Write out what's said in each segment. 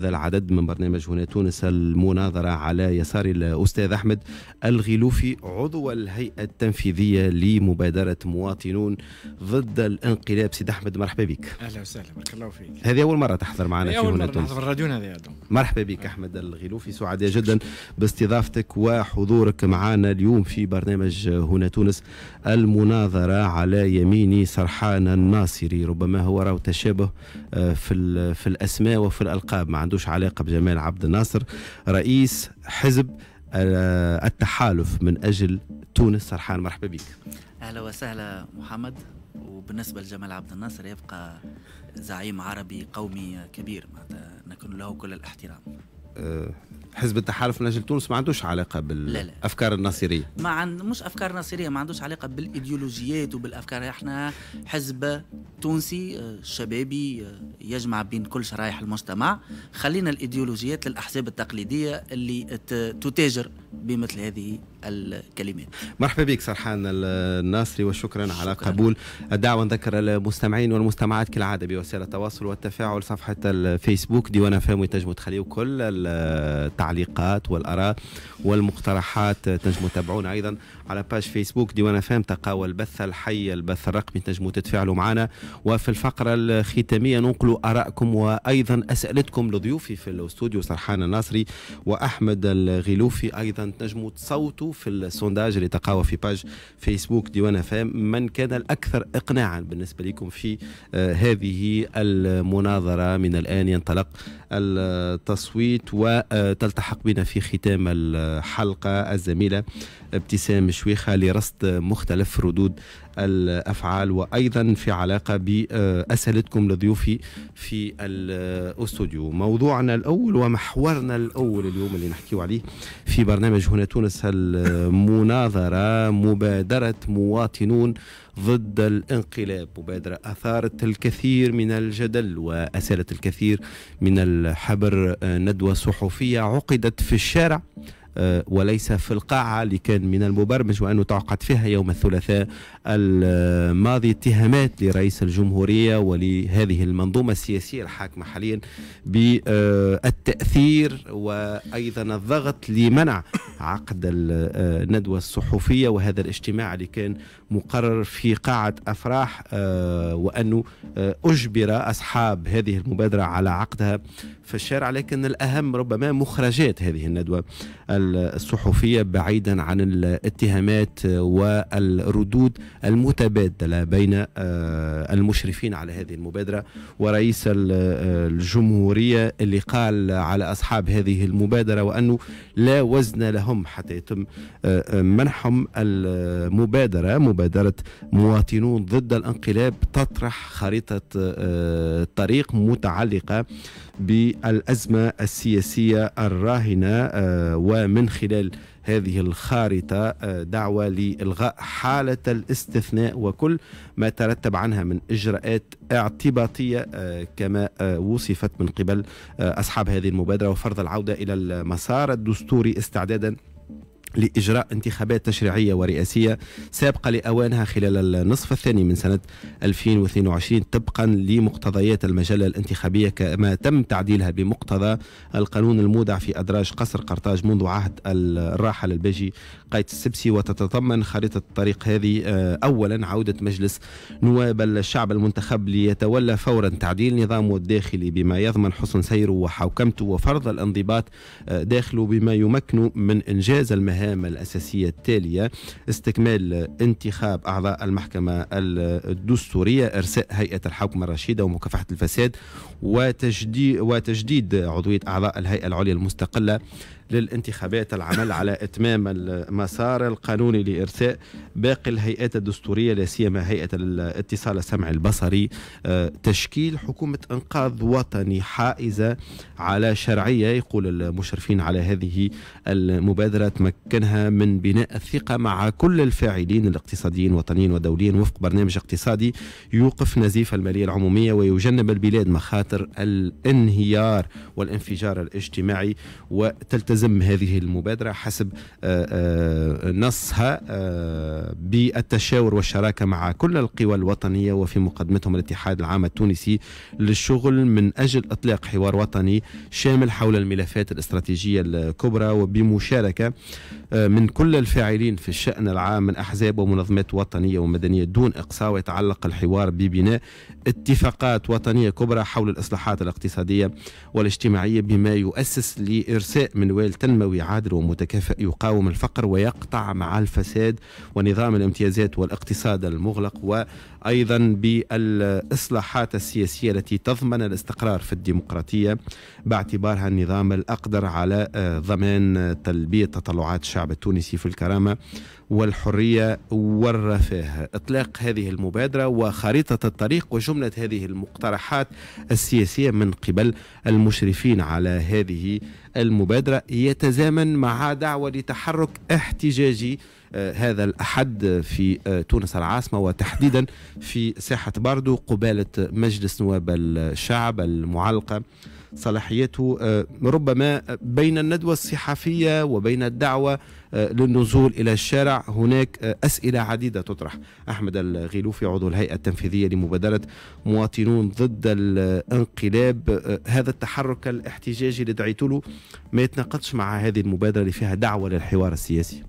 هذا العدد من برنامج هنا تونس المناظرة على يسار الأستاذ أحمد الغلوفي عضو الهيئة التنفيذية لمبادرة مواطنون ضد الانقلاب سيد أحمد مرحبا بك أهلا وسهلا بارك الله فيك هذه أول مرة تحضر معنا في أول هنا مرة تونس مرة هذه مرحبا بك أحمد الغلوفي سعداء جدا باستضافتك وحضورك معنا اليوم في برنامج هنا تونس المناظرة على يميني سرحان الناصري ربما هو راه تشابه آه، في, في الأسماء وفي الألقاب مع عندوش علاقة بجمال عبد الناصر رئيس حزب آه، التحالف من أجل تونس سرحان مرحبا بك أهلا وسهلا محمد وبالنسبة لجمال عبد الناصر يبقى زعيم عربي قومي كبير معناتها نكون له كل الاحترام أه حزب التحالف من اجل تونس ما عندوش علاقه بالافكار الناصريه ما عند مش افكار ناصريه ما عندوش علاقه بالايديولوجيات وبالافكار احنا حزب تونسي آه، شبابي آه، يجمع بين كل شرائح المجتمع خلينا الايديولوجيات للاحزاب التقليديه اللي تتاجر بمثل هذه الكلمات مرحبا بك سرحان الناصري وشكرا شكرا. على قبول الدعوة نذكر المستمعين والمستمعات كالعادة بوسائل التواصل والتفاعل صفحة الفيسبوك ديوان فهم تنجموا تخليوا كل التعليقات والآراء والمقترحات تنجموا تتابعونا أيضا على باج فيسبوك ديوان فهم تقاوى البث الحي البث الرقمي تنجموا تتفاعلوا معنا وفي الفقرة الختامية ننقلوا آرائكم وأيضا أسئلتكم لضيوفي في الاستوديو سرحان الناصري وأحمد الغلوفي أيضا تنجموا تصوتوا في السونداج اللي تقاوى في باج فيسبوك ديوان فام من كان الاكثر اقناعا بالنسبه لكم في آه، هذه المناظره من الان ينطلق التصويت وتلتحق آه، بنا في ختام الحلقه الزميله ابتسام شويخه لرصد مختلف ردود الافعال وايضا في علاقه باسئلتكم لضيوفي في الاستوديو موضوعنا الاول ومحورنا الاول اليوم اللي نحكيو عليه في برنامج هنا تونس المناظره مبادره مواطنون ضد الانقلاب مبادرة أثارت الكثير من الجدل وأسالت الكثير من الحبر ندوة صحفية عقدت في الشارع آه، وليس في القاعة اللي كان من المبرمج وأنه تعقد فيها يوم الثلاثاء الماضي اتهامات لرئيس الجمهورية ولهذه المنظومة السياسية الحاكمة حاليا بالتأثير وأيضا الضغط لمنع عقد الندوة الصحفية وهذا الاجتماع اللي كان مقرر في قاعة أفراح آه، وأنه آه، أجبر أصحاب هذه المبادرة على عقدها في الشارع لكن الأهم ربما مخرجات هذه الندوة الصحفية بعيدا عن الاتهامات والردود المتبادلة بين آه، المشرفين على هذه المبادرة ورئيس آه، الجمهورية اللي قال على أصحاب هذه المبادرة وأنه لا وزن لهم حتى يتم آه، منحهم المبادرة مبادرة مواطنون ضد الانقلاب تطرح خريطة طريق متعلقة بالأزمة السياسية الراهنة ومن خلال هذه الخارطة آه، دعوة لإلغاء حالة الاستثناء وكل ما ترتب عنها من إجراءات اعتباطية آه، كما آه، وصفت من قبل أصحاب هذه المبادرة وفرض العودة إلى المسار الدستوري استعدادا لإجراء انتخابات تشريعية ورئاسية سابقة لأوانها خلال النصف الثاني من سنة 2022 طبقا لمقتضيات المجلة الانتخابية كما تم تعديلها بمقتضى القانون المودع في أدراج قصر قرطاج منذ عهد الراحل الباجي قايد السبسي وتتضمن خريطة الطريق هذه آه، أولا عودة مجلس نواب الشعب المنتخب ليتولى فورا تعديل نظامه الداخلي بما يضمن حسن سيره وحوكمته وفرض الانضباط آه، داخله بما يمكنه من إنجاز المهام المهام الأساسية التالية استكمال انتخاب أعضاء المحكمة الدستورية إرساء هيئة الحوكمة الرشيدة ومكافحة الفساد وتجديد, وتجديد عضوية أعضاء الهيئة العليا المستقلة للانتخابات العمل على إتمام المسار القانوني لإرساء باقي الهيئات الدستورية لا سيما هيئة الاتصال السمعي البصري آه، تشكيل حكومة إنقاذ وطني حائزة على شرعية يقول المشرفين على هذه المبادرة تمكنها من بناء الثقة مع كل الفاعلين الاقتصاديين وطنيين ودوليين وفق برنامج اقتصادي يوقف نزيف المالية العمومية ويجنب البلاد مخاطر الانهيار والانفجار الاجتماعي وتلتزم تلتزم هذه المبادرة حسب آه، آه، نصها آه، بالتشاور والشراكة مع كل القوى الوطنية وفي مقدمتهم الاتحاد العام التونسي للشغل من أجل إطلاق حوار وطني شامل حول الملفات الاستراتيجية الكبرى وبمشاركة من كل الفاعلين في الشأن العام من أحزاب ومنظمات وطنية ومدنية دون إقصاء ويتعلق الحوار ببناء اتفاقات وطنية كبرى حول الإصلاحات الاقتصادية والاجتماعية بما يؤسس لإرساء منوال عامل تنموي عادل ومتكافئ يقاوم الفقر ويقطع مع الفساد ونظام الامتيازات والاقتصاد المغلق أيضا بالإصلاحات السياسية التي تضمن الاستقرار في الديمقراطية باعتبارها النظام الأقدر على آه، ضمان تلبية تطلعات الشعب التونسي في الكرامة والحرية والرفاه إطلاق هذه المبادرة وخريطة الطريق وجملة هذه المقترحات السياسية من قبل المشرفين على هذه المبادرة يتزامن مع دعوة لتحرك احتجاجي آه، هذا الأحد في آه، تونس العاصمة وتحديدا في ساحة باردو قبالة مجلس نواب الشعب المعلقة صلاحيته آه، ربما بين الندوة الصحفية وبين الدعوة للنزول إلى الشارع هناك أسئلة عديدة تطرح أحمد الغيلوفي عضو الهيئة التنفيذية لمبادرة مواطنون ضد الانقلاب هذا التحرك الاحتجاجي اللي دعيت له ما يتناقضش مع هذه المبادرة اللي فيها دعوة للحوار السياسي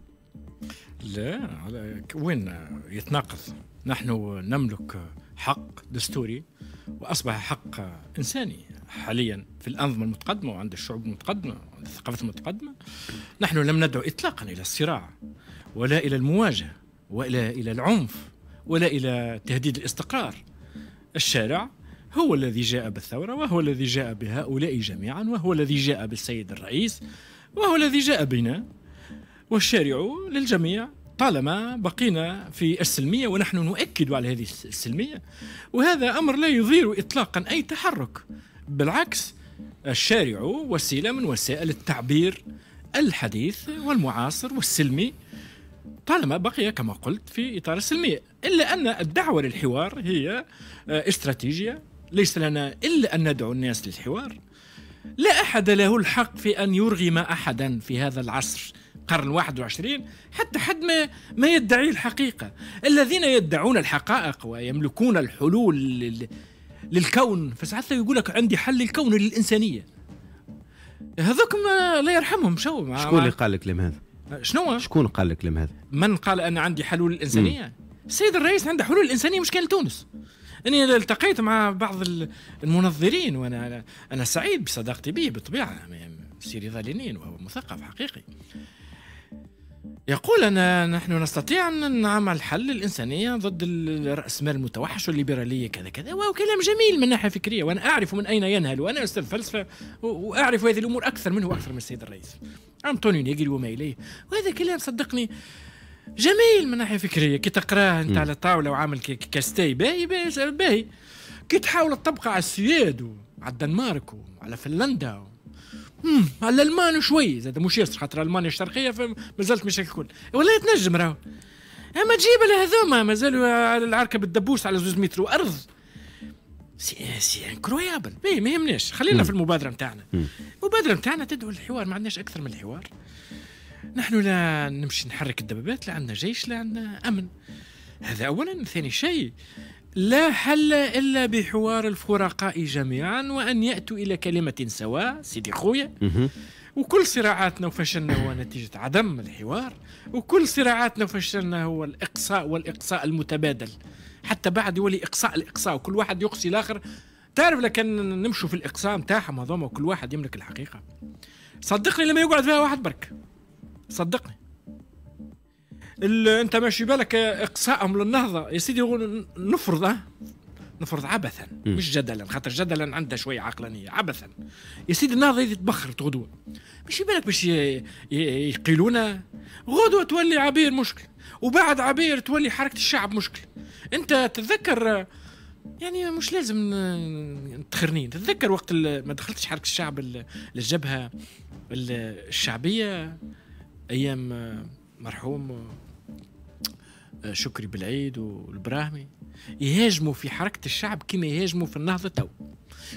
لا وين يتناقض نحن نملك حق دستوري واصبح حق انساني حاليا في الانظمه المتقدمه وعند الشعوب المتقدمه وعند الثقافات المتقدمه نحن لم ندعو اطلاقا الى الصراع ولا الى المواجهه ولا الى العنف ولا الى تهديد الاستقرار الشارع هو الذي جاء بالثوره وهو الذي جاء بهؤلاء جميعا وهو الذي جاء بالسيد الرئيس وهو الذي جاء بنا والشارع للجميع طالما بقينا في السلمية ونحن نؤكد على هذه السلمية وهذا أمر لا يضير إطلاقا أي تحرك بالعكس الشارع وسيلة من وسائل التعبير الحديث والمعاصر والسلمي طالما بقي كما قلت في إطار السلمية إلا أن الدعوة للحوار هي آه، استراتيجية ليس لنا إلا أن ندعو الناس للحوار لا أحد له الحق في أن يرغم أحدا في هذا العصر القرن 21 حتى حد ما ما يدعي الحقيقة الذين يدعون الحقائق ويملكون الحلول للكون فساعات يقول لك عندي حل للكون للإنسانية هذوك لا يرحمهم شو شكون اللي قال لك هذا؟ شنو شكون قال لك هذا؟ من قال انا عندي حلول الانسانيه؟ السيد الرئيس عنده حلول الانسانيه مش كان لتونس اني التقيت مع بعض المنظرين وانا انا سعيد بصداقتي به بالطبيعه سيري ظالينين وهو مثقف حقيقي يقول أنا نحن نستطيع أن نعمل حل الإنسانية ضد الرأسمال المتوحش والليبرالية كذا كذا وهو كلام جميل من ناحية فكرية وأنا أعرف من أين ينهل وأنا أستاذ فلسفة وأعرف هذه الأمور أكثر منه أكثر من السيد الرئيس أنطونيو نيجري وما إليه وهذا كلام صدقني جميل من ناحيه فكريه كي تقراه انت على الطاوله وعامل كاستي باهي باهي باهي كي تحاول تطبقه على السويد وعلى الدنمارك وعلى فنلندا على الالمان شوي زاد مش ياسر خاطر المانيا الشرقيه مازالت مشاكل الكل ولا تنجم راهو اما تجيب لهذوما مازالوا على العركه بالدبوس على زوز متر ارض سي سي انكرويابل ما يهمناش خلينا في المبادره نتاعنا المبادره نتاعنا تدعو للحوار ما عندناش اكثر من الحوار نحن لا نمشي نحرك الدبابات لا عندنا جيش لا عندنا امن هذا اولا ثاني شيء لا حل إلا بحوار الفرقاء جميعا وأن يأتوا إلى كلمة سواء سيدي خويا وكل صراعاتنا وفشلنا هو نتيجة عدم الحوار وكل صراعاتنا وفشلنا هو الإقصاء والإقصاء المتبادل حتى بعد يولي إقصاء الإقصاء وكل واحد يقصي الآخر تعرف لكن نمشوا في الإقصاء نتاعهم هذوما وكل واحد يملك الحقيقة صدقني لما يقعد فيها واحد برك صدقني انت ماشي بالك اقصائهم للنهضه يا سيدي نفرض نفرض عبثا م. مش جدلا خاطر جدلا عندها شويه عقلانيه عبثا يا سيدي النهضه هذه تبخرت غدوه مش بالك باش يقيلونا غدوه تولي عبير مشكل وبعد عبير تولي حركه الشعب مشكل انت تتذكر يعني مش لازم تخرنين تتذكر وقت ما دخلتش حركه الشعب للجبهه الشعبيه ايام مرحوم شكري بالعيد والبراهمي يهاجموا في حركة الشعب كما يهاجموا في النهضة تو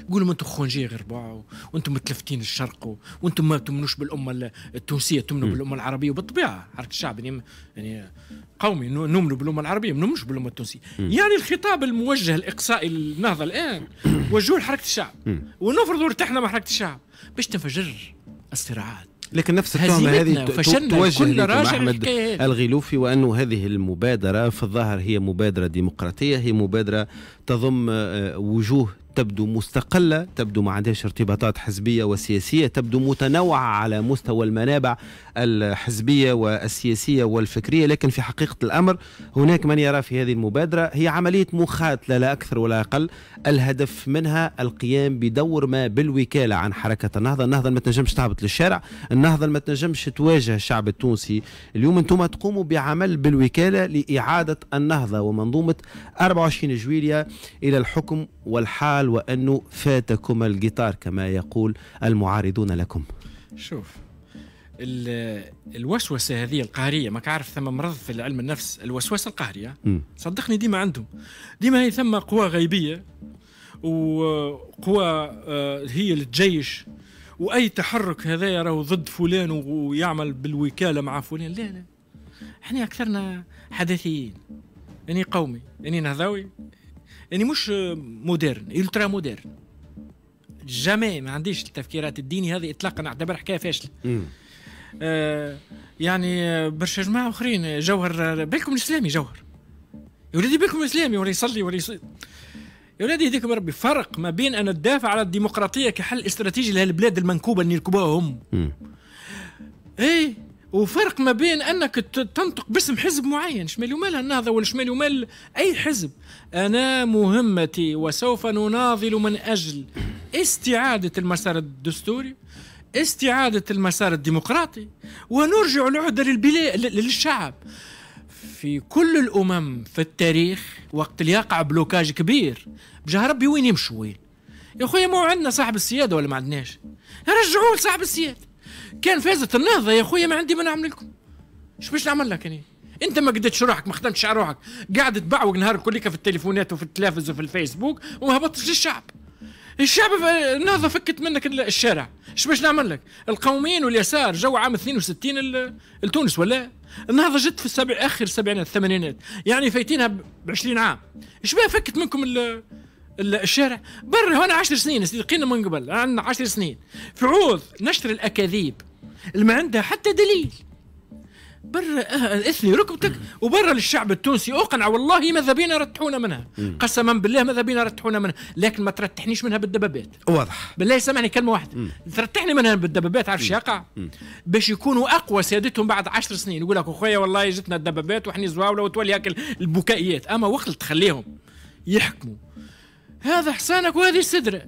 يقولوا انتم خونجي غير بعض وانتم متلفتين الشرق وانتم ما تمنوش بالامه التونسيه تمنوا بالامه العربيه وبالطبيعه حركه الشعب يعني يعني قومي نؤمنوا بالامه العربيه ما نؤمنوش بالامه التونسيه يعني الخطاب الموجه الاقصائي للنهضه الان وجهوه لحركه الشعب ونفرضوا ارتحنا مع حركه الشعب باش تنفجر الصراعات لكن نفس التهمه هذه توجه كل راجع احمد الغيلوفي وانه هذه المبادره في الظاهر هي مبادره ديمقراطيه هي مبادره تضم آه، وجوه تبدو مستقلة تبدو ما عندهاش ارتباطات حزبية وسياسية تبدو متنوعة على مستوى المنابع الحزبية والسياسية والفكرية لكن في حقيقة الأمر هناك من يرى في هذه المبادرة هي عملية مخاتلة لا أكثر ولا أقل الهدف منها القيام بدور ما بالوكالة عن حركة النهضة النهضة ما تنجمش تهبط للشارع النهضة ما تنجمش تواجه الشعب التونسي اليوم أنتم تقوموا بعمل بالوكالة لإعادة النهضة ومنظومة 24 جويلية إلى الحكم والحال وأنه فاتكم القطار كما يقول المعارضون لكم شوف الوسوسه هذه القهريه ما عارف ثم مرض في علم النفس الوسوسة القهرية صدقني ديما عندهم ديما هي ثم قوى غيبيه وقوى آه، هي الجيش واي تحرك هذا راهو ضد فلان ويعمل بالوكاله مع فلان لا لا احنا اكثرنا حداثيين اني قومي اني نهضوي يعني مش آه، مودرن الترا مودرن جامي ما عنديش التفكيرات الديني هذه اطلاقا نعم، اعتبر حكايه فاشله آه، يعني آه، برشا جماعه اخرين جوهر بالكم الاسلامي جوهر يا ولادي بالكم الاسلامي ولا يصلي ولا يصلي يا ولادي يهديكم ربي فرق ما بين ان تدافع على الديمقراطيه كحل استراتيجي لهالبلاد المنكوبه اللي يركبوها هم اي وفرق ما بين انك تنطق باسم حزب معين شمال ومال النهضه ولا شمال ومال اي حزب انا مهمتي وسوف نناضل من اجل استعاده المسار الدستوري استعاده المسار الديمقراطي ونرجع العهد للبلاد للشعب في كل الامم في التاريخ وقت اللي يقع بلوكاج كبير بجاه ربي وين يمشوا وين يا خويا مو عندنا صاحب السياده ولا ما عندناش رجعوه لصاحب السياده كان فازت النهضه يا خويا ما عندي ما نعمل لكم شو باش نعمل لك انا انت ما قدتش روحك ما خدمتش على روحك قاعد تبعوق نهار كليك في التليفونات وفي التلفز وفي الفيسبوك وما هبطتش للشعب الشعب النهضه فكت منك الشارع شو باش نعمل لك القوميين واليسار جو عام 62 لتونس ولا النهضه جت في السبع اخر السبعينات الثمانينات يعني فايتينها ب 20 عام شو بها فكت منكم الشارع برا هنا عشر سنين لقينا من قبل عندنا عشر سنين في عوض نشر الاكاذيب اللي ما عندها حتى دليل برا آه، اثني ركبتك وبرا للشعب التونسي اقنع والله ماذا بينا رتحونا منها قسما بالله ماذا بينا رتحونا منها لكن ما ترتحنيش منها بالدبابات واضح بالله سامحني كلمه واحده ترتحني منها بالدبابات عارف يقع باش يكونوا اقوى سيادتهم بعد عشر سنين يقول لك اخويا والله جتنا الدبابات وحني زواوله وتولي هكا البكائيات اما وقت تخليهم يحكموا هذا حصانك وهذه السدره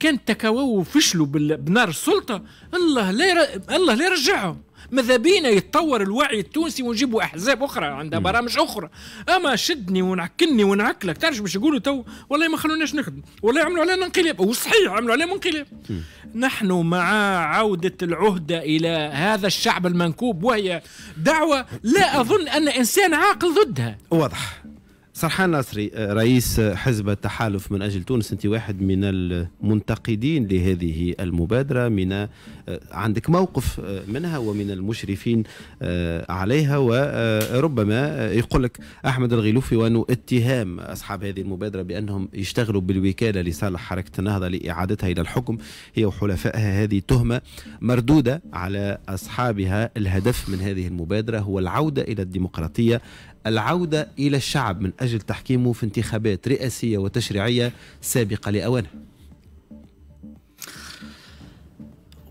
كان تكاووا وفشلوا بنار السلطه الله لا ير... الله لا يرجعهم ماذا بينا يتطور الوعي التونسي ونجيبوا احزاب اخرى عندها برامج اخرى اما شدني ونعكني ونعكلك تعرف باش يقولوا تو والله ما خلوناش نخدم والله عملوا علينا انقلاب وصحيح عملوا علينا انقلاب نحن مع عوده العهده الى هذا الشعب المنكوب وهي دعوه لا اظن ان انسان عاقل ضدها واضح سرحان ناصري آه، رئيس آه، حزب التحالف من اجل تونس انت واحد من المنتقدين لهذه المبادره من آه، عندك موقف منها ومن المشرفين عليها وربما يقول لك احمد الغيلوفي وانه اتهام اصحاب هذه المبادره بانهم يشتغلوا بالوكاله لصالح حركه النهضه لاعادتها الى الحكم هي وحلفائها هذه تهمه مردوده على اصحابها الهدف من هذه المبادره هو العوده الى الديمقراطيه العودة إلى الشعب من أجل تحكيمه في انتخابات رئاسية وتشريعية سابقة لأوانها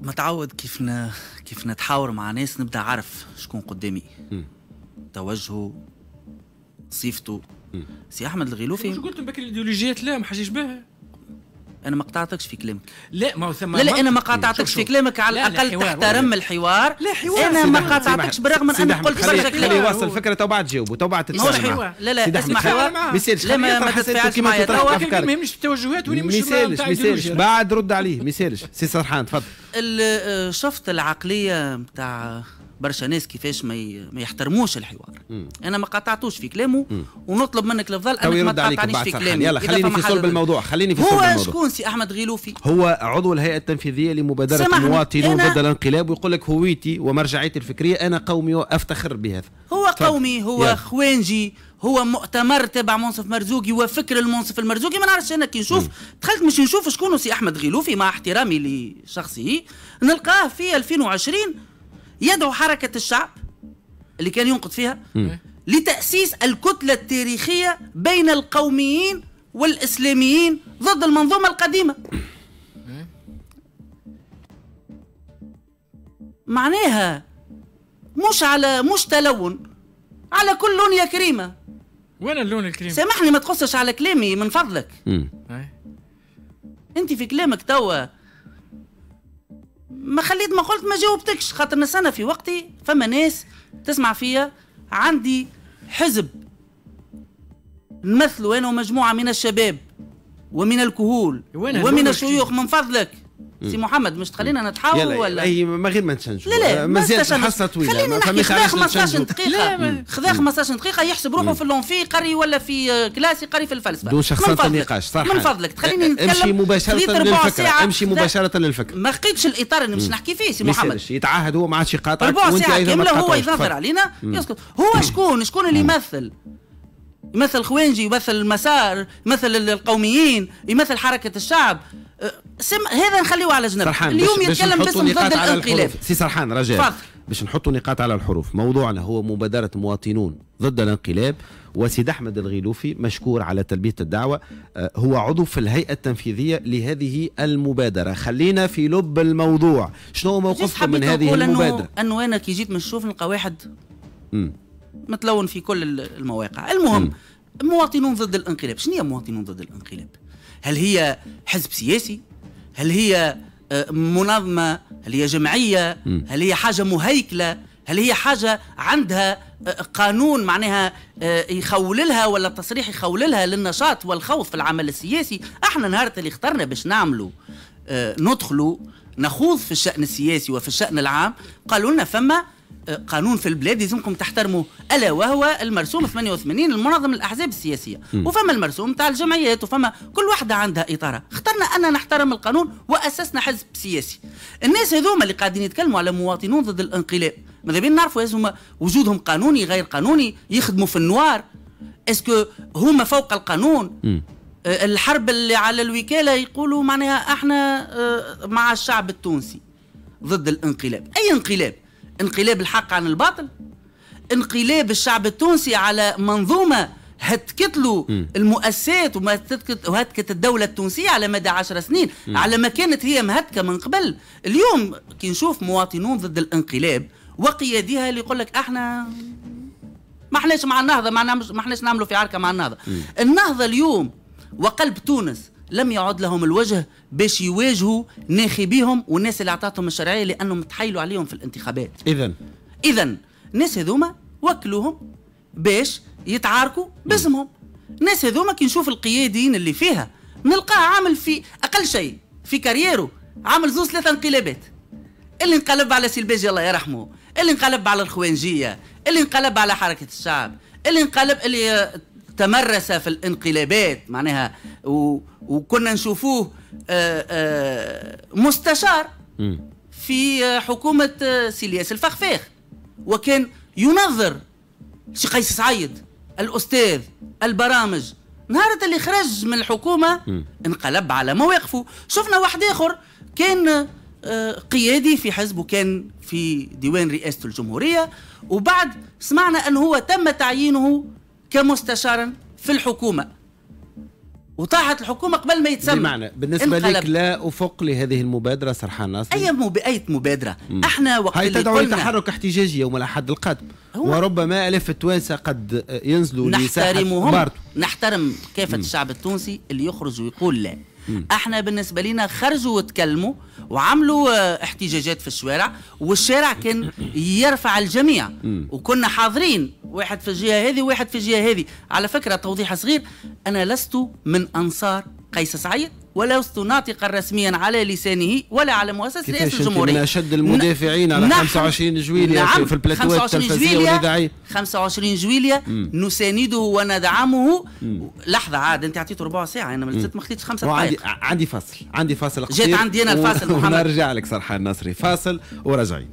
متعود كيف ن... كيف نتحاور مع ناس نبدا عارف شكون قدامي م. توجهه صفته سي احمد الغيلوفي مش قلت بكري الايديولوجيات لا ما حاجيش بها انا ما قطعتكش في كلامك لا ما هو ثم لا لا انا ما قاطعتكش في كلامك على الاقل تحترم الحوار لا حوار انا ما قاطعتكش بالرغم من اني قلت برشا كلام خليه يواصل الفكره تو بعد جاوبه تو بعد تتسامح لا لا اسمع حوار ما ما لا ما توا ما يهمش التوجهات واللي مش ما ميسالش بعد رد عليه ما يسالش سي سرحان تفضل آه، شفت العقليه نتاع برشا ناس كيفاش ما ما يحترموش الحوار مم. انا ما قطعتوش في كلامه ونطلب منك الافضل انك ما تقاطعنيش في كلامي يلا خليني في صلب الموضوع خليني في صلب الموضوع هو شكون سي احمد غيلوفي هو عضو الهيئه التنفيذيه لمبادره المواطنون ضد الانقلاب ويقول لك هويتي ومرجعيتي الفكريه انا قومي وافتخر بهذا هو قومي هو خوانجي هو مؤتمر تبع منصف مرزوقي وفكر المنصف المرزوقي ما نعرفش انا كي نشوف دخلت مش نشوف شكون سي احمد غيلوفي مع احترامي لشخصه نلقاه في 2020 يدعو حركة الشعب اللي كان ينقد فيها لتأسيس الكتلة التاريخية بين القوميين والإسلاميين ضد المنظومة القديمة معناها مش على مش تلون على كل لون يا كريمة وين اللون الكريم؟ سامحني ما تقصش على كلامي من فضلك إيه. انت في كلامك توا ما خليت ما قلت ما جاوبتكش خاطر انا في وقتي فما ناس تسمع فيا عندي حزب نمثلوا انا ومجموعه من الشباب ومن الكهول ومن الشيوخ من فضلك سي محمد مش تخلينا نتحاول ولا اي ما غير ما نتشنجو لا لا ما حصه طويله ما فهميش خذا 15 دقيقه خذا 15 دقيقه يحسب روحه في اللونفي قري ولا في آه، كلاسي قري في الفلسفه دون شخصية النقاش صح من فضلك تخليني نتكلم امشي مباشره للفكره امشي مباشره للفكره ما لقيتش الاطار اللي باش نحكي فيه سي محمد يتعهد هو ما عادش يقاطعك ربع ساعه كامله هو يظهر علينا يسكت هو شكون شكون اللي يمثل يمثل خوينجي يمثل المسار يمثل القوميين يمثل حركة الشعب أه، سم... هذا نخليه على جنب سرحان. اليوم بش يتكلم باسم ضد الانقلاب سي سرحان رجاء باش نحطوا نقاط على الحروف موضوعنا هو مبادرة مواطنون ضد الانقلاب وسيد أحمد الغيلوفي مشكور على تلبية الدعوة أه، هو عضو في الهيئة التنفيذية لهذه المبادرة خلينا في لب الموضوع شنو موقفكم من هذه المبادرة أنه أنا كي جيت من الشوف نلقى واحد مم. متلون في كل المواقع المهم مواطنون ضد الانقلاب شنو هي مواطنون ضد الانقلاب هل هي حزب سياسي هل هي آه، منظمه هل هي جمعيه هل هي حاجه مهيكله هل هي حاجه عندها آه، قانون معناها آه، يخوللها ولا تصريح يخوللها للنشاط والخوض في العمل السياسي احنا نهار اللي اخترنا باش نعملوا ندخلوا نخوض في الشأن السياسي وفي الشأن العام قالوا لنا فما قانون في البلاد يلزمكم تحترموه الا وهو المرسوم 88 المنظم الاحزاب السياسيه وفما المرسوم تاع الجمعيات وفما كل واحده عندها اطارها اخترنا ان نحترم القانون واسسنا حزب سياسي الناس هذوما اللي قاعدين يتكلموا على مواطنون ضد الانقلاب ماذا بين نعرفوا هما وجودهم قانوني غير قانوني يخدموا في النوار اسكو هما فوق القانون م. أه، الحرب اللي على الوكاله يقولوا معناها احنا أه، مع الشعب التونسي ضد الانقلاب اي انقلاب انقلاب الحق عن الباطل انقلاب الشعب التونسي على منظومة هتكت له المؤسسات وهتكت الدولة التونسية على مدى عشر سنين م. على ما كانت هي مهتكة من قبل اليوم كي نشوف مواطنون ضد الانقلاب وقياديها اللي يقول لك احنا ما احناش مع النهضة ما احناش نعملوا في عركة مع النهضة م. النهضة اليوم وقلب تونس لم يعد لهم الوجه باش يواجهوا ناخبيهم والناس اللي اعطتهم الشرعيه لانهم تحايلوا عليهم في الانتخابات اذا اذا الناس هذوما وكلوهم باش يتعاركوا باسمهم الناس هذوما كي نشوف القياديين اللي فيها نلقاه عامل في اقل شيء في كاريره عامل زوز ثلاثه انقلابات اللي انقلب على سيلباجي الله يرحمه اللي انقلب على الخوانجيه اللي انقلب على حركه الشعب اللي انقلب اللي تمرس في الانقلابات معناها وكنا نشوفوه آه، آه، مستشار في حكومة سيلياس الفخفاخ وكان ينظر شي قيس سعيد الأستاذ البرامج نهار اللي خرج من الحكومة انقلب على مواقفه شفنا واحد آخر كان آه، قيادي في حزب وكان في ديوان رئاسة الجمهورية وبعد سمعنا أنه هو تم تعيينه كمستشار في الحكومه وطاحت الحكومه قبل ما يتسمى بمعنى بالنسبه لك لا افق لهذه المبادره سرحان ناصر اي مب... اي مبادره مم. احنا وقت هاي تدعو لتحرك احتجاجي يوم الاحد القادم وربما الاف التوانسه قد ينزلوا نحترمهم نحترم كافه الشعب التونسي اللي يخرج ويقول لا م. احنا بالنسبه لنا خرجوا وتكلموا وعملوا آه، احتجاجات في الشوارع والشارع كان يرفع الجميع م. وكنا حاضرين واحد في الجهه هذه وواحد في الجهه هذه على فكره توضيح صغير انا لست من انصار قيس سعيد ولست ناطقا رسميا على لسانه ولا على مؤسسه رئاسه الجمهوريه من اشد المدافعين على 25 نعم. جويليا نعم في البلاتوات التلفزيونيه والاذاعيه 25 جويليا نسانده وندعمه مم. لحظه عاد انت اعطيته ربع ساعه انا ما ملزمت ما خليتش خمسه دقائق عندي فاصل عندي فاصل جيت عندي انا الفاصل محمد ونرجع لك سرحان نصري فاصل ورجعي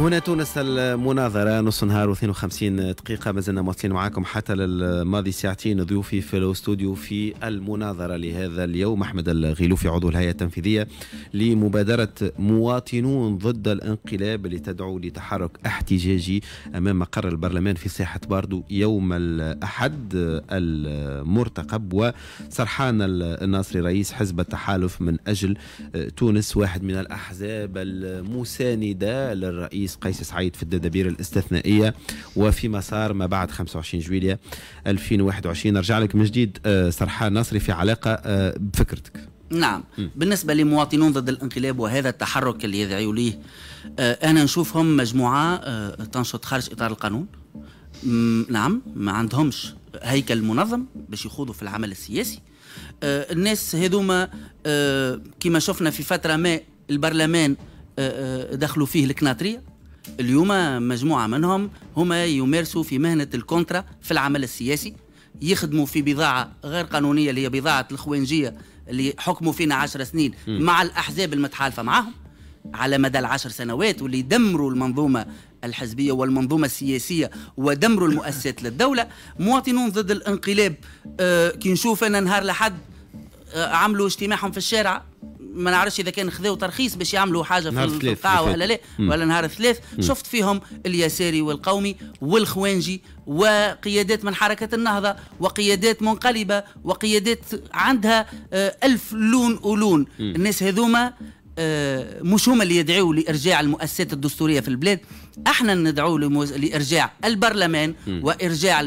هنا تونس المناظرة نص نهار و52 دقيقة مازلنا مواصلين معاكم حتى للماضي ساعتين ضيوفي في الاستوديو في المناظرة لهذا اليوم أحمد الغيلوفي عضو الهيئة التنفيذية لمبادرة مواطنون ضد الانقلاب اللي تدعو لتحرك احتجاجي أمام مقر البرلمان في ساحة باردو يوم الأحد المرتقب وسرحان الناصري رئيس حزب التحالف من أجل تونس واحد من الأحزاب المساندة للرئيس الرئيس قيس سعيد في الددابير الاستثنائية وفي مسار ما بعد 25 جويلية 2021 نرجع لك من جديد آه، سرحان نصري في علاقة آه، بفكرتك نعم م. بالنسبة لمواطنون ضد الانقلاب وهذا التحرك اللي يدعيوا ليه آه، أنا نشوفهم مجموعة تنشط خارج إطار القانون نعم ما عندهمش هيكل منظم باش يخوضوا في العمل السياسي آه الناس هذوما آه كما شفنا في فتره ما البرلمان آه دخلوا فيه الكناطريه اليوم مجموعة منهم هما يمارسوا في مهنة الكونترا في العمل السياسي يخدموا في بضاعة غير قانونية اللي هي بضاعة الخوينجية اللي حكموا فينا عشر سنين م. مع الأحزاب المتحالفة معهم على مدى العشر سنوات واللي دمروا المنظومة الحزبية والمنظومة السياسية ودمروا المؤسسات للدولة مواطنون ضد الانقلاب أه كي نشوف أنا نهار لحد آه، عملوا اجتماعهم في الشارع ما نعرفش اذا كان خذوا ترخيص باش يعملوا حاجه في القاعه ولا لا ولا نهار الثلاث شفت فيهم اليساري والقومي والخوانجي وقيادات من حركه النهضه وقيادات منقلبه وقيادات عندها آه، ألف لون ولون الناس هذوما آه، مش هما اللي يدعوا لارجاع المؤسسات الدستوريه في البلاد احنا ندعو لارجاع البرلمان وارجاع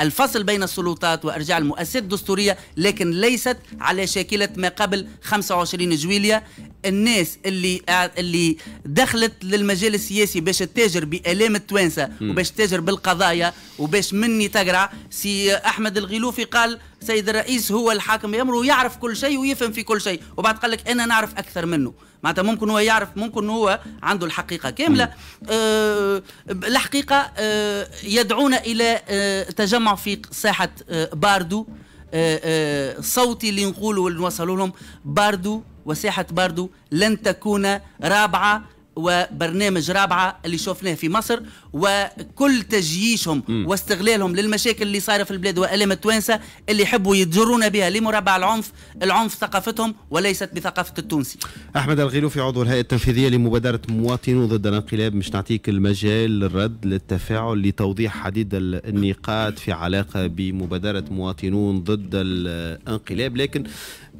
الفصل بين السلطات وارجاع المؤسسات الدستوريه لكن ليست على شاكله ما قبل 25 جويليا الناس اللي اللي دخلت للمجال السياسي باش تتاجر بالام التوانسه وباش تتاجر بالقضايا وباش مني تقرع سي احمد الغيلوفي قال سيد الرئيس هو الحاكم بامره ويعرف كل شيء ويفهم في كل شيء وبعد قال لك انا نعرف اكثر منه معناتها ممكن هو يعرف ممكن هو عنده الحقيقه كامله آه الحقيقه آه يدعونا الى آه تجمع في ساحه آه باردو آه آه صوتي اللي نقوله ونوصله لهم باردو وساحه باردو لن تكون رابعه وبرنامج رابعة اللي شفناه في مصر وكل تجييشهم م. واستغلالهم للمشاكل اللي صايرة في البلاد وألام التوانسة اللي يحبوا يتجرون بها لمربع العنف العنف ثقافتهم وليست بثقافة التونسي أحمد الغيلوفي عضو الهيئة التنفيذية لمبادرة مواطنون ضد الانقلاب مش نعطيك المجال للرد للتفاعل لتوضيح حديد النقاط في علاقة بمبادرة مواطنون ضد الانقلاب لكن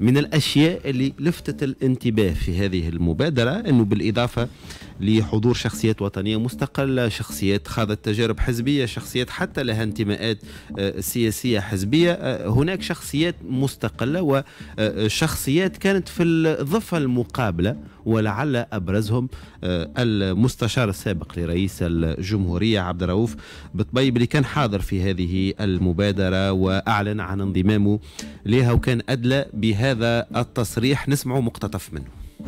من الاشياء اللي لفتت الانتباه في هذه المبادره انه بالاضافه لحضور شخصيات وطنيه مستقله، شخصيات خاضت تجارب حزبيه، شخصيات حتى لها انتماءات آه، سياسيه حزبيه، آه، هناك شخصيات مستقله وشخصيات آه، كانت في الضفه المقابله ولعل ابرزهم المستشار السابق لرئيس الجمهوريه عبد الرؤوف بطبيب اللي كان حاضر في هذه المبادره واعلن عن انضمامه لها وكان ادلى بها هذا التصريح نسمع مقتطف منه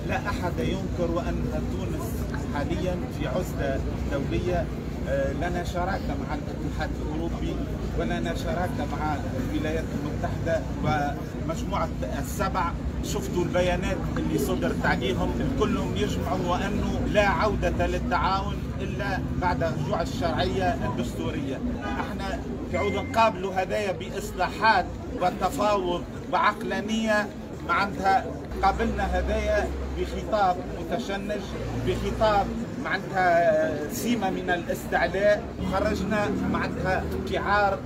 لا أحد ينكر أن تونس حاليا في عزلة دولية آه، لنا شراكة مع الاتحاد الأوروبي ولنا شراكة مع الولايات المتحدة ومجموعة السبع شفتوا البيانات اللي صدرت عليهم كلهم يجمعوا وأنه لا عودة للتعاون الا بعد رجوع الشرعيه الدستوريه احنا قاعدوا نقابلوا هذايا باصلاحات وتفاوض وعقلانيه معناتها قابلنا هذايا بخطاب متشنج بخطاب معناتها سيمه من الاستعلاء خرجنا معناتها شعار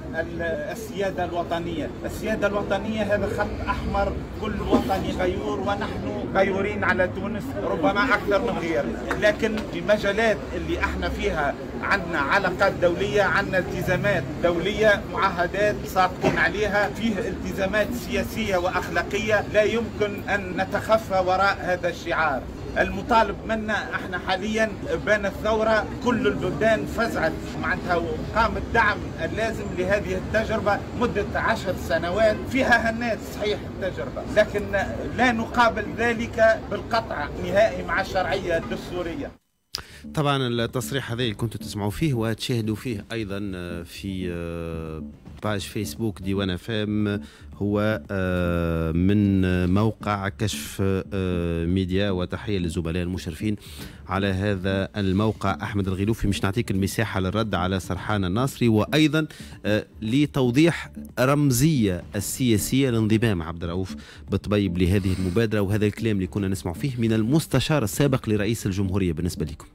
السياده الوطنيه، السياده الوطنيه هذا خط احمر كل وطني غيور ونحن غيورين على تونس ربما اكثر من غيرنا، لكن في المجالات اللي احنا فيها عندنا علاقات دوليه، عندنا التزامات دوليه، معاهدات صادقين عليها، فيه التزامات سياسيه واخلاقيه لا يمكن ان نتخفى وراء هذا الشعار. المطالب منا احنا حاليا بان الثوره كل البلدان فزعت معناتها وقام الدعم اللازم لهذه التجربه مده عشر سنوات فيها هنات صحيح التجربه لكن لا نقابل ذلك بالقطع نهائي مع الشرعيه الدستوريه طبعا التصريح هذا كنتوا تسمعوا فيه وتشاهدوا فيه ايضا في باج فيسبوك ديوان فام هو آه، من موقع كشف آه، ميديا وتحية للزملاء المشرفين على هذا الموقع أحمد الغلوفي مش نعطيك المساحة للرد على سرحان الناصري وأيضا آه، لتوضيح رمزية السياسية لانضمام عبد الرؤوف بطبيب لهذه المبادرة وهذا الكلام اللي كنا نسمع فيه من المستشار السابق لرئيس الجمهورية بالنسبة لكم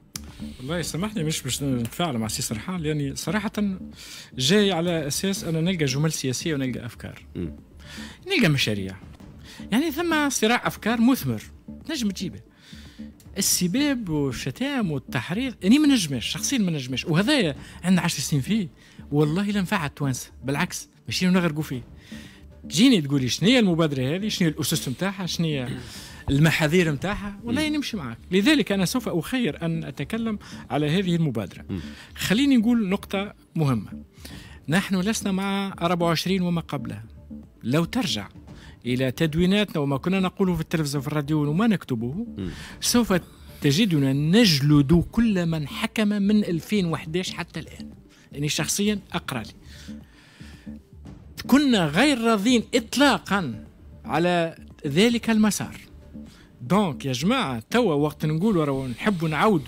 والله سامحني مش باش نتفاعل مع سي سرحان لاني صراحه جاي على اساس انا نلقى جمل سياسيه ونلقى افكار م. نلقى مشاريع يعني ثم صراع افكار مثمر نجم تجيبه السباب والشتام والتحريض اني ما نجمش شخصيا ما نجمش وهذايا عندنا 10 سنين فيه والله لا نفعل التوانسه بالعكس ماشيين نغرقوا فيه تجيني تقولي شنو هي المبادره هذه شنو هي الاسس نتاعها شنو هي المحاذير نتاعها والله نمشي معك لذلك أنا سوف أخير أن أتكلم على هذه المبادرة خليني نقول نقطة مهمة نحن لسنا مع 24 وما قبلها لو ترجع إلى تدويناتنا وما كنا نقوله في التلفزيون في الراديو وما نكتبه سوف تجدنا نجلد كل من حكم من 2011 حتى الآن يعني شخصيا أقرأ لي كنا غير راضين إطلاقا على ذلك المسار دونك يا جماعه توا وقت نقولوا راهو نحبوا نعود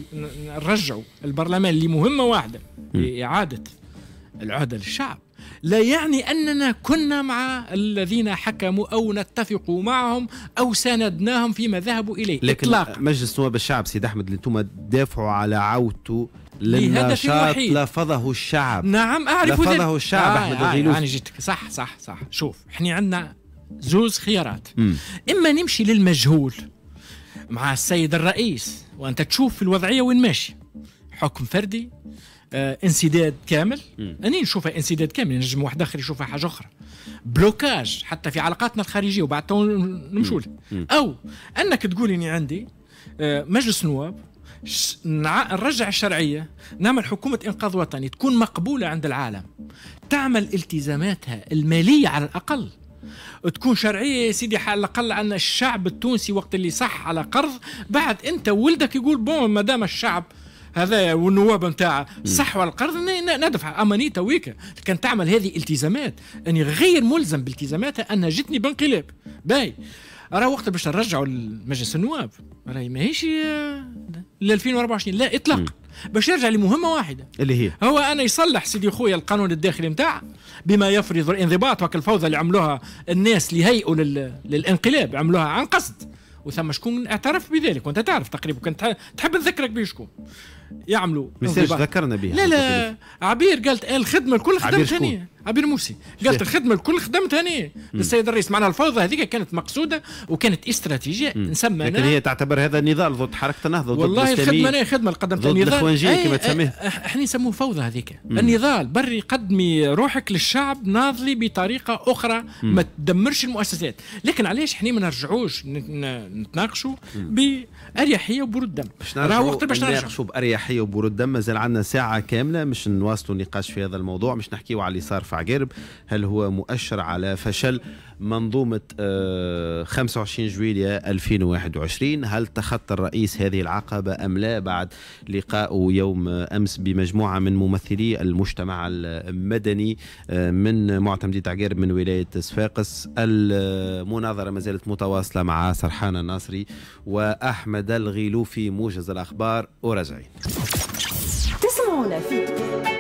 نرجعوا البرلمان لمهمه واحده لاعاده العهده للشعب لا يعني أننا كنا مع الذين حكموا أو نتفق معهم أو ساندناهم فيما ذهبوا إليه لكن إطلاق. مجلس نواب الشعب سيد أحمد اللي أنتم دافعوا على عودته للنشاط لفظه الشعب نعم أعرف لفظه دل... الشعب آه أحمد آه آه يعني جيتك صح صح صح شوف احنا عندنا زوز خيارات مم. إما نمشي للمجهول مع السيد الرئيس وانت تشوف في الوضعيه وين ماشي حكم فردي آه انسداد كامل م. انا نشوفها انسداد كامل نجم واحد اخر يشوفها حاجه اخرى بلوكاج حتى في علاقاتنا الخارجيه وبعد تو نمشوا او انك تقول اني عندي آه مجلس نواب نرجع الشرعية نعمل حكومة إنقاذ وطني تكون مقبولة عند العالم تعمل التزاماتها المالية على الأقل تكون شرعيه يا سيدي على الاقل ان الشعب التونسي وقت اللي صح على قرض بعد انت ولدك يقول بون ما دام الشعب هذا والنواب نتاعه صح على القرض ندفع اما نيتا ويكا كان تعمل هذه التزامات اني يعني غير ملزم بالتزاماتها انها جتني بانقلاب باي راه وقت باش نرجعوا لمجلس النواب راهي ماهيش آه، ل 2024 لا م. باش يرجع لمهمه واحده اللي هي هو انا يصلح سيدي خويا القانون الداخلي نتاعه بما يفرض الانضباط وك الفوضى اللي عملوها الناس اللي هيئوا لل... للانقلاب عملوها عن قصد وثم شكون اعترف بذلك وانت تعرف تقريبا كنت تحب نذكرك به شكون يعملوا ما ذكرنا به لا لا عبير قالت إيه، الخدمه الكل خدمه ثانيه ابي موسي قالت الخدمه الكل خدمتها انا للسيد الرئيس معناها الفوضى هذيك كانت مقصوده وكانت استراتيجيه نسمى لكن هي تعتبر هذا نضال ضد حركه النهضه ضد والله الخدمه انا خدمه اللي قدمتها ضد الاخوانجيه كما تسميها إيه، إيه، احنا نسموه فوضى هذيك النضال بري قدمي روحك للشعب ناضلي بطريقه اخرى ما تدمرش المؤسسات لكن علاش احنا ما نرجعوش نتناقشوا باريحيه وبرود دم راه وقت باش نرجعوا باريحيه وبرود دم مازال عندنا ساعه كامله مش نواصلوا النقاش في هذا الموضوع مش نحكيوا على اللي صار في عقارب هل هو مؤشر على فشل منظومة 25 آه، جويلية 2021 هل تخطى الرئيس هذه العقبة أم لا بعد لقائه يوم آه، أمس بمجموعة من ممثلي المجتمع المدني آه، من معتمدي تعقير من ولاية صفاقس المناظرة ما زالت متواصلة مع سرحان الناصري وأحمد الغيلوفي موجز الأخبار ورجعي تسمعونا في